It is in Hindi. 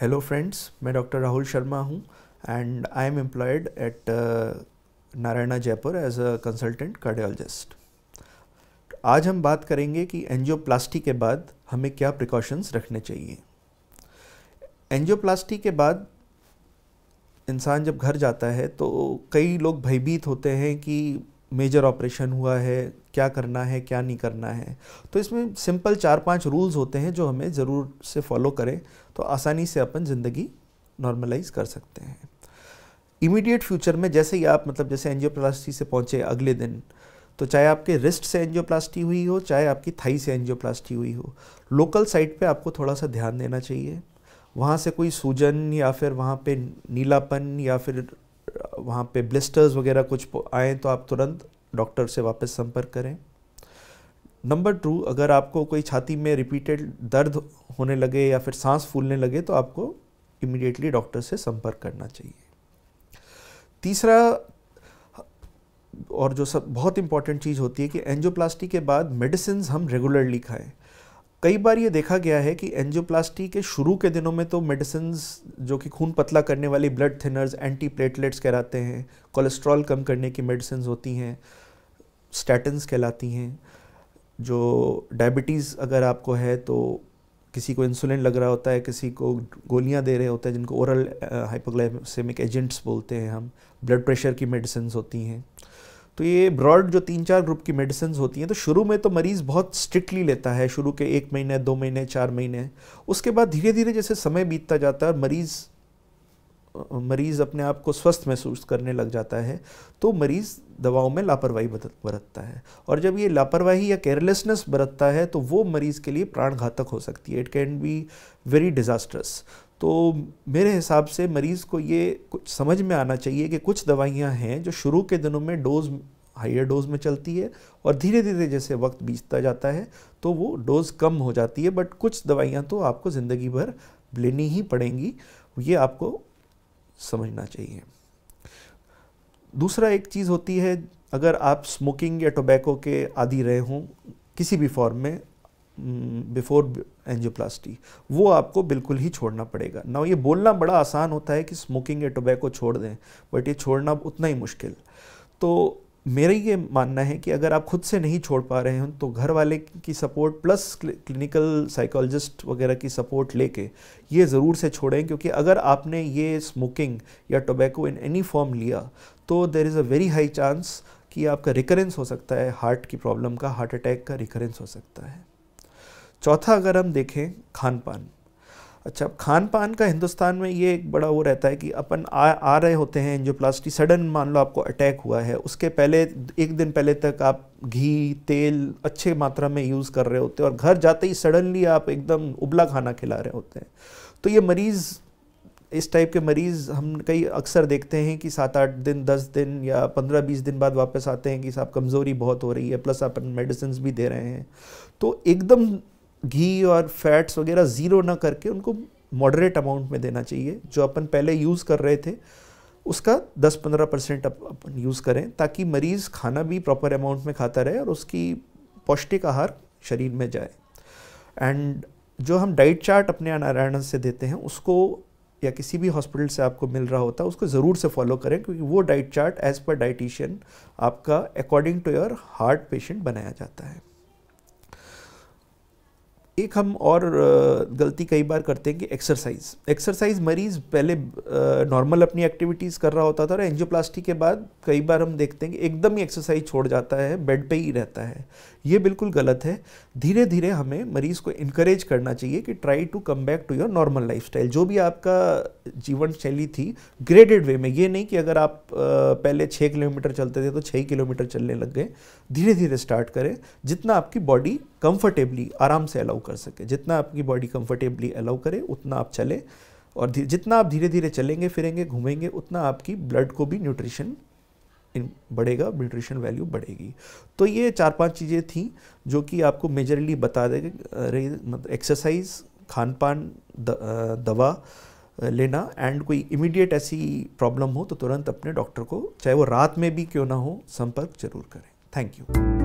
हेलो फ्रेंड्स मैं डॉक्टर राहुल शर्मा हूँ and I am employed at Narayana Jaipur as a consultant cardiologist आज हम बात करेंगे कि एंजियोप्लास्टी के बाद हमें क्या प्रिकॉशंस रखने चाहिए एंजियोप्लास्टी के बाद इंसान जब घर जाता है तो कई लोग भयभीत होते हैं कि मेजर ऑपरेशन हुआ है क्या करना है क्या नहीं करना है तो इसमें सिंपल चार पांच रूल्स होते हैं जो हमें ज़रूर से फॉलो करें तो आसानी से अपन ज़िंदगी नॉर्मलाइज कर सकते हैं इमीडिएट फ्यूचर में जैसे ही आप मतलब जैसे एनजियोप्लास्टी से पहुँचे अगले दिन तो चाहे आपके रिस्ट से एनजियोप्लास्टी हुई हो चाहे आपकी थाई से एनजियोप्लास्टी हुई हो लोकल साइट पे आपको थोड़ा सा ध्यान देना चाहिए वहाँ से कोई सूजन या फिर वहाँ पे नीलापन या फिर वहाँ पे ब्लिस्टर्स वगैरह कुछ आए तो आप तुरंत डॉक्टर से वापस संपर्क करें नंबर टू अगर आपको कोई छाती में रिपीटेड दर्द होने लगे या फिर सांस फूलने लगे तो आपको इमिडिएटली डॉक्टर से संपर्क करना चाहिए तीसरा और जो सब बहुत इंपॉर्टेंट चीज़ होती है कि एंजोप्लास्टी के बाद मेडिसिन हम रेगुलरली खाएं कई बार ये देखा गया है कि एंजियोप्लास्टी के शुरू के दिनों में तो मेडिसिन जो कि खून पतला करने वाली ब्लड थिनर्स एंटी प्लेटलेट्स कहलाते हैं कोलेस्ट्रॉल कम करने की मेडिसिन होती हैं स्टैटन्स कहलाती हैं जो डायबिटीज़ अगर आपको है तो किसी को इंसुलिन लग रहा होता है किसी को गोलियां दे रहे होते हैं जिनको ओरल हाइपोग्लाइसेमिक एजेंट्स बोलते हैं हम ब्लड प्रेशर की मेडिसिन होती हैं तो ये ब्रॉड जो तीन चार ग्रुप की मेडिसिन होती हैं तो शुरू में तो मरीज़ बहुत स्ट्रिक्टली लेता है शुरू के एक महीने दो महीने चार महीने उसके बाद धीरे धीरे जैसे समय बीतता जाता है मरीज़ मरीज़ अपने आप को स्वस्थ महसूस करने लग जाता है तो मरीज़ दवाओं में लापरवाही बरतता है और जब ये लापरवाही या केयरलेसनेस बरतता है तो वो मरीज़ के लिए प्राण घातक हो सकती है it can be very disastrous तो मेरे हिसाब से मरीज़ को ये कुछ समझ में आना चाहिए कि कुछ दवाइयाँ हैं जो शुरू के दिनों में डोज हाइयर डोज में चलती है और धीरे धीरे जैसे वक्त बीतता जाता है तो वो डोज़ कम हो जाती है बट कुछ दवाइयाँ तो आपको ज़िंदगी भर लेनी ही पड़ेंगी ये आपको समझना चाहिए दूसरा एक चीज़ होती है अगर आप स्मोकिंग या टोबैको के आदि रहे हों किसी भी फॉर्म में बिफोर एंजियोप्लास्टी वो आपको बिल्कुल ही छोड़ना पड़ेगा ना ये बोलना बड़ा आसान होता है कि स्मोकिंग या टोबैको छोड़ दें बट ये छोड़ना उतना ही मुश्किल तो मेरा ये मानना है कि अगर आप खुद से नहीं छोड़ पा रहे हो तो घर वाले की सपोर्ट प्लस क्लिनिकल साइकोलॉजिस्ट वगैरह की सपोर्ट लेके ये ज़रूर से छोड़ें क्योंकि अगर आपने ये स्मोकिंग या टोबैको इन एनी फॉर्म लिया तो there is a very high chance कि आपका रिकरेंस हो सकता है हार्ट की प्रॉब्लम का हार्ट अटैक का रिकरेंस हो सकता है चौथा अगर हम देखें खान पान अच्छा खान पान का हिंदुस्तान में ये एक बड़ा वो रहता है कि अपन आ आ रहे होते हैं एंजियोप्लास्टी सडन मान लो आपको अटैक हुआ है उसके पहले एक दिन पहले तक आप घी तेल अच्छे मात्रा में यूज़ कर रहे होते हैं और घर जाते ही सडनली आप एकदम उबला खाना खिला रहे होते हैं तो ये मरीज़ इस टाइप के मरीज़ हम कई अक्सर देखते हैं कि सात आठ दिन दस दिन या पंद्रह बीस दिन बाद वापस आते हैं कि साहब कमज़ोरी बहुत हो रही है प्लस अपन मेडिसिन भी दे रहे हैं तो एकदम घी और फैट्स वगैरह ज़ीरो ना करके उनको मॉडरेट अमाउंट में देना चाहिए जो अपन पहले यूज़ कर रहे थे उसका 10-15 परसेंट अपन यूज़ करें ताकि मरीज़ खाना भी प्रॉपर अमाउंट में खाता रहे और उसकी पौष्टिक आहार शरीर में जाए एंड जो हम डाइट चार्ट अपने नारायण से देते हैं उसको या किसी भी हॉस्पिटल से आपको मिल रहा होता है उसको ज़रूर से फॉलो करें क्योंकि वो diet chart as per dietitian आपका according to your heart patient बनाया जाता है एक हम और गलती कई बार करते हैं कि एक्सरसाइज एक्सरसाइज मरीज पहले नॉर्मल अपनी एक्टिविटीज़ कर रहा होता था और एंजियोप्लास्टी के बाद कई बार हम देखते हैं कि एकदम ही एक्सरसाइज छोड़ जाता है बेड पे ही रहता है ये बिल्कुल गलत है धीरे धीरे हमें मरीज़ को इनक्रेज करना चाहिए कि try to come back to your normal life जो भी आपका जीवन शैली थी ग्रेडेड वे में ये नहीं कि अगर आप पहले छः किलोमीटर चलते थे तो छः किलोमीटर चलने लग गए धीरे धीरे स्टार्ट करें जितना आपकी बॉडी कंफर्टेबली आराम से अलाउ कर सके जितना आपकी बॉडी कंफर्टेबली अलाउ करे उतना आप चलें और जितना आप धीरे धीरे चलेंगे फिरेंगे घूमेंगे उतना आपकी ब्लड को भी न्यूट्रिशन बढ़ेगा न्यूट्रिशन वैल्यू बढ़ेगी तो ये चार पांच चीज़ें थी जो कि आपको मेजरली बता दें मतलब एक्सरसाइज खान पान द, दवा लेना एंड कोई इमीडिएट ऐसी प्रॉब्लम हो तो तुरंत अपने डॉक्टर को चाहे वो रात में भी क्यों ना हो संपर्क जरूर करें थैंक यू